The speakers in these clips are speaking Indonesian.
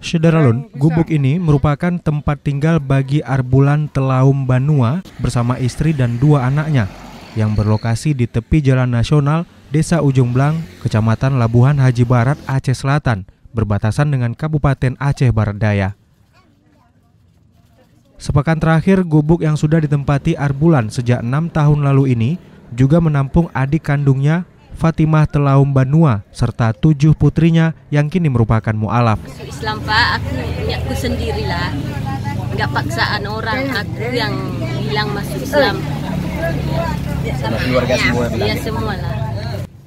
Sederalun, gubuk ini merupakan tempat tinggal bagi Arbulan Telaum Banua bersama istri dan dua anaknya yang berlokasi di tepi jalan nasional Desa Ujung Blang, Kecamatan Labuhan Haji Barat, Aceh Selatan, berbatasan dengan Kabupaten Aceh Barat Daya. Sepekan terakhir, gubuk yang sudah ditempati Arbulan sejak enam tahun lalu ini juga menampung adik kandungnya Fatimah Telaum Banua, serta tujuh putrinya yang kini merupakan mu'alaf. Islam Pak, aku punya sendirilah. Nggak paksaan orang, aku yang bilang masuk Islam. keluarga semua. Iya, semua lah.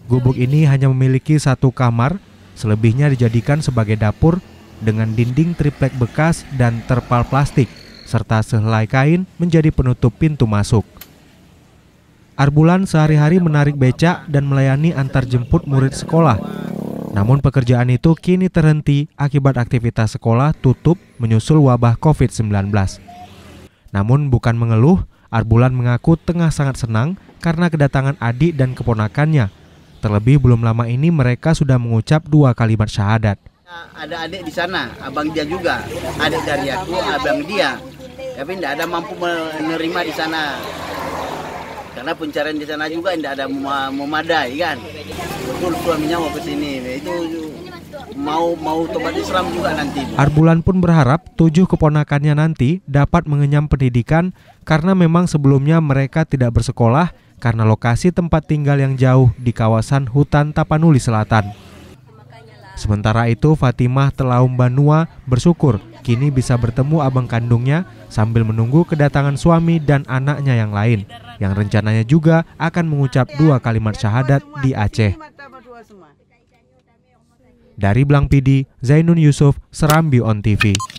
Gubuk ini hanya memiliki satu kamar, selebihnya dijadikan sebagai dapur dengan dinding triplek bekas dan terpal plastik, serta sehelai kain menjadi penutup pintu masuk. Arbulan sehari-hari menarik becak dan melayani antar jemput murid sekolah. Namun pekerjaan itu kini terhenti akibat aktivitas sekolah tutup menyusul wabah COVID-19. Namun bukan mengeluh, Arbulan mengaku tengah sangat senang karena kedatangan adik dan keponakannya. Terlebih belum lama ini mereka sudah mengucap dua kalimat syahadat. Ada adik di sana, abang dia juga. Adik dari aku, abang dia. Tapi tidak ada mampu menerima di sana karena pencarian di sana juga tidak ada memadai kan betul suaminya mau ke sini itu mau mau tobat Islam juga nanti Arbulan pun berharap tujuh keponakannya nanti dapat mengenyam pendidikan karena memang sebelumnya mereka tidak bersekolah karena lokasi tempat tinggal yang jauh di kawasan hutan Tapanuli Selatan. Sementara itu Fatimah Telaum Banua bersyukur kini bisa bertemu abang kandungnya sambil menunggu kedatangan suami dan anaknya yang lain, yang rencananya juga akan mengucap dua kalimat syahadat di Aceh. Dari Blang Pidi, Zainun Yusuf, Serambi On TV.